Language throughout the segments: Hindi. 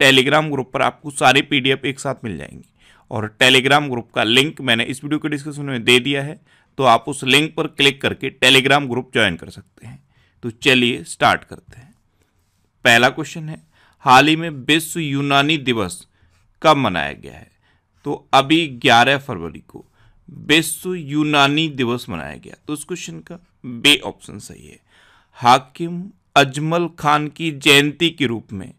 टेलीग्राम ग्रुप पर आपको सारे पीडीएफ एक साथ मिल जाएंगे और टेलीग्राम ग्रुप का लिंक मैंने इस वीडियो के डिस्क्रिप्शन में दे दिया है तो आप उस लिंक पर क्लिक करके टेलीग्राम ग्रुप ज्वाइन कर सकते हैं तो चलिए स्टार्ट करते हैं पहला क्वेश्चन है हाल ही में विश्व यूनानी दिवस कब मनाया गया है तो अभी 11 फरवरी को विश्व यूनानी दिवस मनाया गया तो इस क्वेश्चन का बे ऑप्शन सही है हाकिम अजमल खान की जयंती के रूप में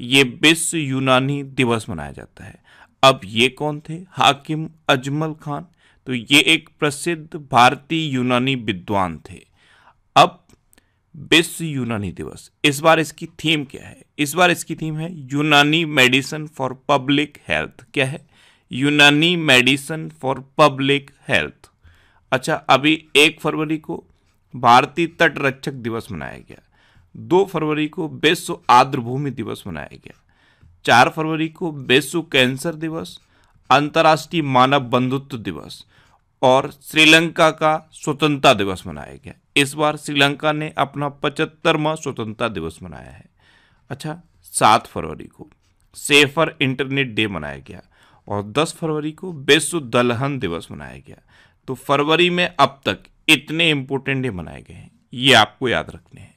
ये विश्व यूनानी दिवस मनाया जाता है अब ये कौन थे हाकिम अजमल खान तो ये एक प्रसिद्ध भारतीय यूनानी विद्वान थे अब विश्व यूनानी दिवस इस बार इसकी थीम क्या है इस बार इसकी थीम है यूनानी मेडिसन फॉर पब्लिक हेल्थ क्या है यूनानी मेडिसन फॉर पब्लिक हेल्थ अच्छा अभी एक फरवरी को भारतीय तटरक्षक दिवस मनाया गया दो फरवरी को विश्व आर्द्रभूमि दिवस मनाया गया चार फरवरी को विश्व कैंसर दिवस अंतर्राष्ट्रीय मानव बंधुत्व दिवस और श्रीलंका का स्वतंत्रता दिवस मनाया गया इस बार श्रीलंका ने अपना पचहत्तरवा स्वतंत्रता दिवस मनाया है अच्छा सात फरवरी को सेफर इंटरनेट डे मनाया गया और दस फरवरी को विश्व दलहन दिवस मनाया गया तो फरवरी में अब तक इतने इंपॉर्टेंट डे मनाए गए हैं ये आपको याद रखने हैं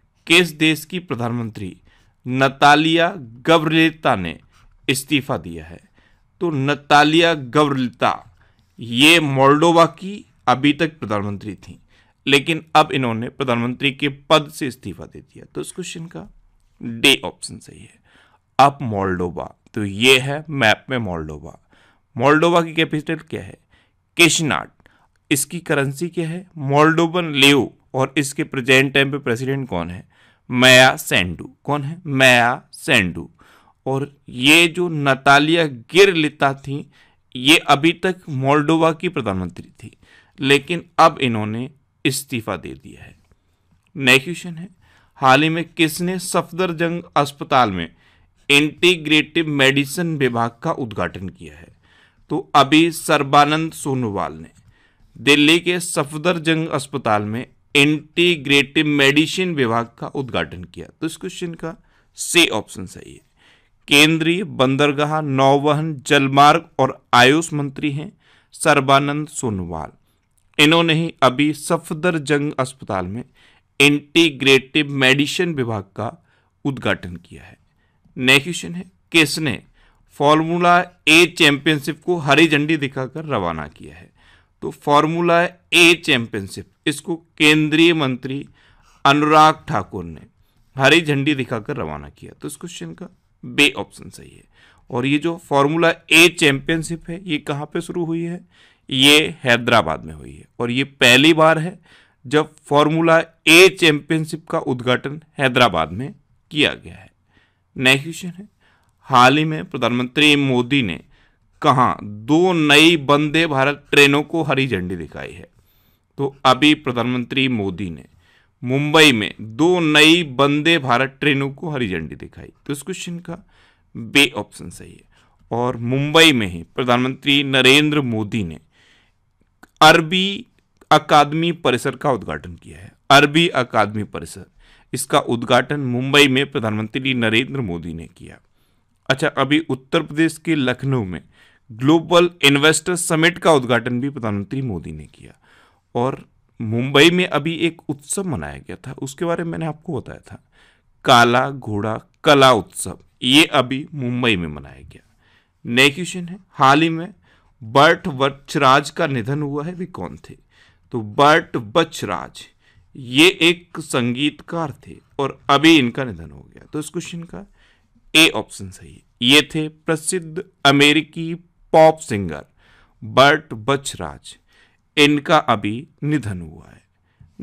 किस देश की प्रधानमंत्री नतालिया गवरलिता ने इस्तीफा दिया है तो नतालिया गवरलिता ये मोल्डोवा की अभी तक प्रधानमंत्री थी लेकिन अब इन्होंने प्रधानमंत्री के पद से इस्तीफा दे दिया तो इस क्वेश्चन का डे ऑप्शन सही है अब मोल्डोवा तो ये है मैप में मोल्डोवा मोल्डोवा की कैपिटल क्या है केशनाट इसकी करेंसी क्या है मोल्डोवन लेव और इसके प्रेजेंट टाइम पे प्रेसिडेंट कौन है मैया सेंडू कौन है मैया सेंडू और ये जो नतालिया गिर लिता थी ये अभी तक मोल्डोवा की प्रधानमंत्री थी लेकिन अब इन्होंने इस्तीफा दे दिया है नए क्वेश्चन है हाल ही में किसने सफदरजंग अस्पताल में इंटीग्रेटिव मेडिसिन विभाग का उद्घाटन किया है तो अभी सर्बानंद सोनोवाल ने दिल्ली के सफदरजंग अस्पताल में इंटीग्रेटिव मेडिसिन विभाग का उद्घाटन किया तो इस क्वेश्चन का से ऑप्शन सही है केंद्रीय बंदरगाह नौवहन जलमार्ग और आयुष मंत्री हैं सर्बानंद सोनोवाल इन्होंने ही अभी सफदर जंग अस्पताल में इंटीग्रेटिव मेडिसिन विभाग का उद्घाटन किया है नेक्स्ट क्वेश्चन है किसने फॉर्मूला ए चैंपियनशिप को हरी झंडी दिखाकर रवाना किया है तो फॉर्मूला है ए चैंपियनशिप इसको केंद्रीय मंत्री अनुराग ठाकुर ने हरी झंडी दिखाकर रवाना किया तो इस क्वेश्चन का बे ऑप्शन सही है और ये जो फॉर्मूला ए चैंपियनशिप है ये कहाँ पे शुरू हुई है ये हैदराबाद में हुई है और ये पहली बार है जब फॉर्मूला ए चैंपियनशिप का उद्घाटन हैदराबाद में किया गया है नेक्स्ट क्वेश्चन है हाल ही में प्रधानमंत्री मोदी ने कहा दो नई वंदे भारत ट्रेनों को हरी झंडी दिखाई है तो अभी प्रधानमंत्री मोदी ने मुंबई में दो नई वंदे भारत ट्रेनों को हरी झंडी दिखाई तो इस क्वेश्चन का बे ऑप्शन सही है और मुंबई में ही प्रधानमंत्री नरेंद्र मोदी ने अरबी अकादमी परिसर का उद्घाटन किया है अरबी अकादमी परिसर इसका उद्घाटन मुंबई में प्रधानमंत्री नरेंद्र मोदी ने किया अच्छा अभी उत्तर प्रदेश के लखनऊ में ग्लोबल इन्वेस्टर समिट का उद्घाटन भी प्रधानमंत्री मोदी ने किया और मुंबई में अभी एक उत्सव मनाया गया था उसके बारे में मैंने आपको बताया था काला घोड़ा कला उत्सव ये अभी मुंबई में मनाया गया नए क्वेश्चन है हाल ही में बर्ट वत्सराज का निधन हुआ है वे कौन थे तो बर्ट वत्सराज ये एक संगीतकार थे और अभी इनका निधन हो गया तो इस क्वेश्चन का ए ऑप्शन सही है ये थे प्रसिद्ध अमेरिकी पॉप सिंगर बर्ट बचराज इनका अभी निधन हुआ है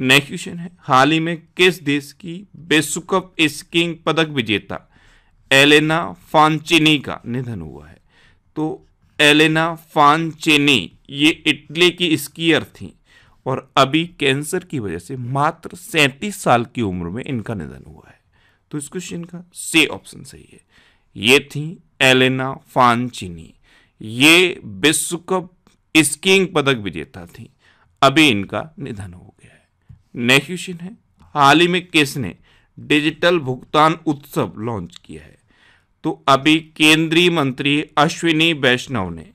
नेक्स्ट क्वेश्चन है हाल ही में किस देश की बेसुकप स्कीइंग पदक विजेता एलेना फांचिनी का निधन हुआ है तो एलेना फांचिनी ये इटली की स्कीयर थी और अभी कैंसर की वजह से मात्र सैंतीस साल की उम्र में इनका निधन हुआ है तो इस क्वेश्चन का से ऑप्शन सही है ये थी एलेना फांचिनी ये विश्व कप स्कीइंग पदक विजेता थी अभी इनका निधन हो गया है नेक्स्ट क्वेश्चन है हाल ही में किसने डिजिटल भुगतान उत्सव लॉन्च किया है तो अभी केंद्रीय मंत्री अश्विनी वैष्णव ने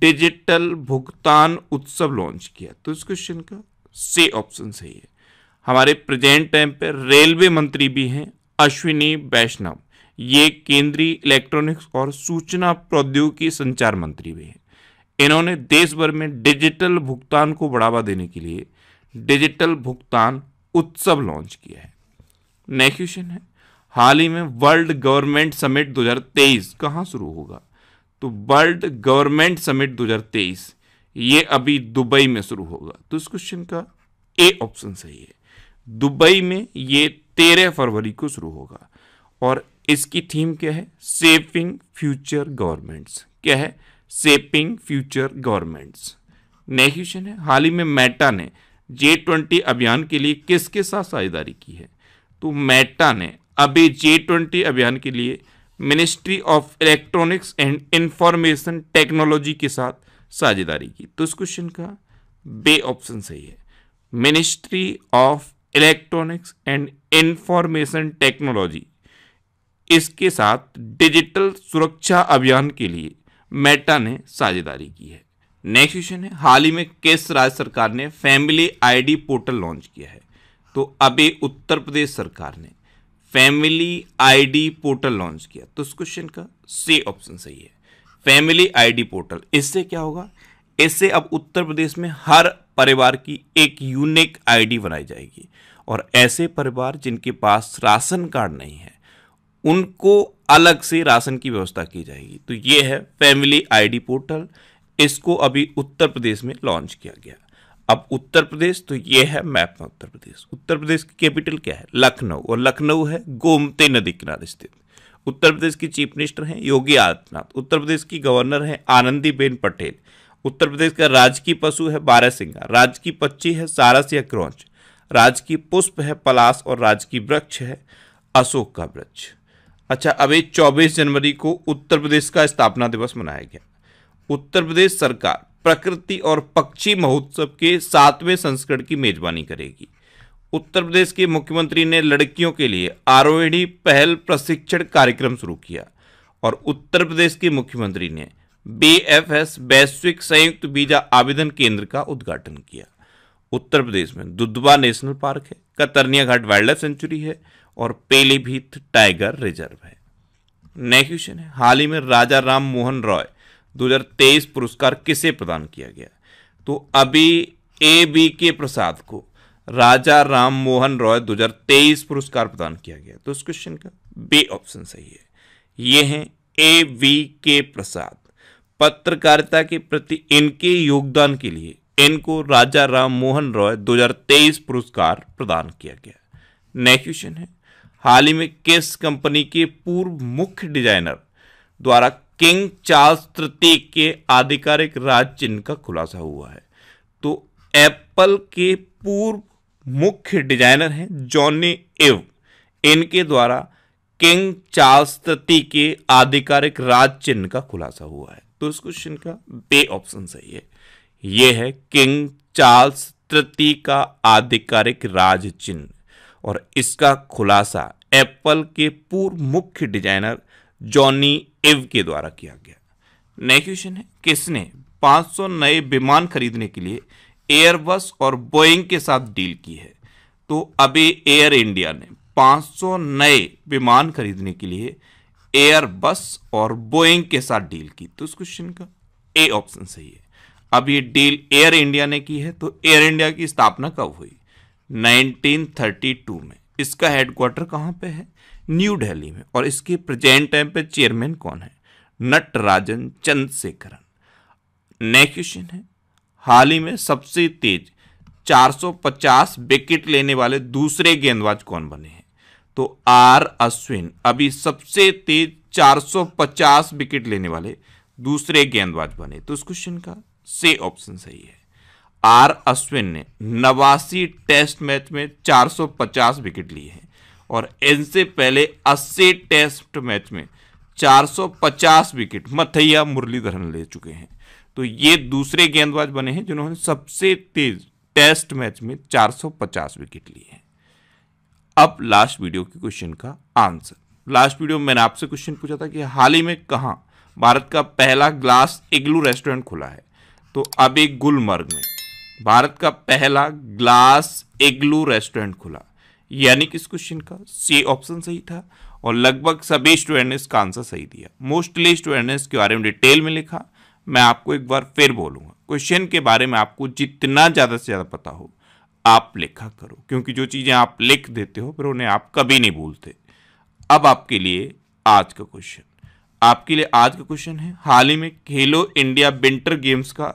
डिजिटल भुगतान उत्सव लॉन्च किया तो इस क्वेश्चन का से ऑप्शन सही है हमारे प्रेजेंट टाइम पर रेलवे मंत्री भी हैं अश्विनी वैष्णव ये केंद्रीय इलेक्ट्रॉनिक्स और सूचना प्रौद्योगिकी संचार मंत्री भी हैं इन्होंने देश भर में डिजिटल भुगतान को बढ़ावा देने के लिए डिजिटल भुगतान उत्सव लॉन्च किया है नेक्स्ट क्वेश्चन है हाल ही में वर्ल्ड गवर्नमेंट समिट 2023 कहाँ शुरू होगा तो वर्ल्ड गवर्नमेंट समिट 2023 ये अभी दुबई में शुरू होगा तो इस क्वेश्चन का ए ऑप्शन सही है दुबई में ये तेरह फरवरी को शुरू होगा और इसकी थीम क्या है सेपिंग फ्यूचर गवर्नमेंट्स क्या है shaping future governments next question है हाल ही में मेटा ने जे ट्वेंटी अभियान के लिए किसके साथ साझेदारी की है तो मेटा ने अभी जे ट्वेंटी अभियान के लिए ministry of electronics and information technology के साथ साझेदारी की तो इस क्वेश्चन का बे ऑप्शन सही है ministry of electronics and information technology इसके साथ डिजिटल सुरक्षा अभियान के लिए मेटा ने साझेदारी की है नेक्स्ट क्वेश्चन है हाल ही में किस राज्य सरकार ने फैमिली आईडी पोर्टल लॉन्च किया है तो अभी उत्तर प्रदेश सरकार ने फैमिली आईडी पोर्टल लॉन्च किया तो इस क्वेश्चन का सी ऑप्शन सही है फैमिली आईडी पोर्टल इससे क्या होगा इससे अब उत्तर प्रदेश में हर परिवार की एक यूनिक आईडी बनाई जाएगी और ऐसे परिवार जिनके पास राशन कार्ड नहीं है उनको अलग से राशन की व्यवस्था की जाएगी तो ये है फैमिली आईडी पोर्टल इसको अभी उत्तर प्रदेश में लॉन्च किया गया अब उत्तर प्रदेश तो ये है मैप में उत्तर प्रदेश उत्तर प्रदेश की कैपिटल क्या है लखनऊ और लखनऊ है गोमती नदी किनारे स्थित उत्तर प्रदेश की चीफ मिनिस्टर हैं योगी आदित्यनाथ उत्तर प्रदेश की गवर्नर हैं आनंदीबेन पटेल उत्तर प्रदेश का राजकीय पशु है सिंगा राजकीय पक्षी है सारस या क्रौच राजकीय पुष्प है पलास और राजकीय वृक्ष है अशोक का वृक्ष अच्छा अब ये चौबीस जनवरी को उत्तर प्रदेश का स्थापना दिवस मनाया गया उत्तर प्रदेश सरकार प्रकृति और पक्षी महोत्सव के सातवें संस्करण की मेजबानी करेगी उत्तर प्रदेश के मुख्यमंत्री ने लड़कियों के लिए आरोही पहल प्रशिक्षण कार्यक्रम शुरू किया और उत्तर प्रदेश के मुख्यमंत्री ने बीएफएस वैश्विक संयुक्त वीजा आवेदन केंद्र का उद्घाटन किया उत्तर प्रदेश में दुधवा नेशनल पार्क है Katarniya Ghat wildlife sanctuary है और पेलीभीत टाइगर रिजर्व है नेक्स्ट क्वेश्चन है हाल ही में राजा राम मोहन रॉय 2023 पुरस्कार किसे प्रदान किया गया तो अभी ए बी के प्रसाद को राजा राम मोहन रॉय 2023 पुरस्कार प्रदान किया गया तो इस क्वेश्चन का बी ऑप्शन सही है ये हैं ए वी के प्रसाद पत्रकारिता के प्रति इनके योगदान के लिए इनको राजा राम मोहन रॉय 2023 पुरस्कार प्रदान किया गया नेक्स्ट क्वेश्चन है हाल ही में केस कंपनी के पूर्व मुख्य डिजाइनर द्वारा किंग चार्ल्स तृतीय के आधिकारिक राज चिन्ह का खुलासा हुआ है तो एप्पल के पूर्व मुख्य डिजाइनर हैं जॉनी इव इनके द्वारा किंग चार्ल्स तृतीय के आधिकारिक राज चिन्ह का खुलासा हुआ है तो इस क्वेश्चन का बे ऑप्शन सही है ये है किंग चार्ल्स तृतीय का आधिकारिक राज चिन्ह और इसका खुलासा एप्पल के पूर्व मुख्य डिजाइनर जॉनी एव के द्वारा किया गया नेक्स्ट क्वेश्चन है किसने 500 नए विमान खरीदने के लिए एयरबस और बोइंग के साथ डील की है तो अभी एयर इंडिया ने 500 नए विमान खरीदने के लिए एयरबस और बोइंग के साथ डील की तो इस क्वेश्चन का ए ऑप्शन सही है अब ये डील एयर इंडिया ने की है तो एयर इंडिया की स्थापना कब हुई 1932 में इसका हेडक्वार्टर कहाँ पे है न्यू दिल्ली में और इसके प्रेजेंट टाइम पे चेयरमैन कौन है नटराजन चंद्रशेखरन नेक्स्ट क्वेश्चन है हाल ही में सबसे तेज 450 विकेट लेने वाले दूसरे गेंदबाज कौन बने हैं तो आर अश्विन अभी सबसे तेज 450 विकेट लेने वाले दूसरे गेंदबाज बने तो इस क्वेश्चन का से ऑप्शन सही है आर अश्विन ने नवासी टेस्ट मैच में 450 विकेट लिए हैं और इनसे पहले 80 टेस्ट मैच में 450 विकेट मथैया मुरलीधरन ले चुके हैं तो ये दूसरे गेंदबाज बने हैं जिन्होंने सबसे तेज टेस्ट मैच में 450 विकेट लिए हैं अब लास्ट वीडियो के क्वेश्चन का आंसर लास्ट वीडियो में मैंने आपसे क्वेश्चन पूछा था कि हाल ही में कहाँ भारत का पहला ग्लास इग्लू रेस्टोरेंट खुला है तो अभी गुलमर्ग में भारत का पहला ग्लास एग्लू रेस्टोरेंट खुला यानी कि इस क्वेश्चन का सी ऑप्शन सही था और लगभग सभी स्टूडेंट ने इसका आंसर सही दिया मोस्टली स्टूडेंट ने इसके बारे में डिटेल में लिखा मैं आपको एक बार फिर बोलूंगा क्वेश्चन के बारे में आपको जितना ज़्यादा से ज़्यादा पता हो आप लिखा करो क्योंकि जो चीज़ें आप लिख देते हो फिर उन्हें आप कभी नहीं भूलते अब आपके लिए आज का क्वेश्चन आपके लिए आज का क्वेश्चन है हाल ही में खेलो इंडिया विंटर गेम्स का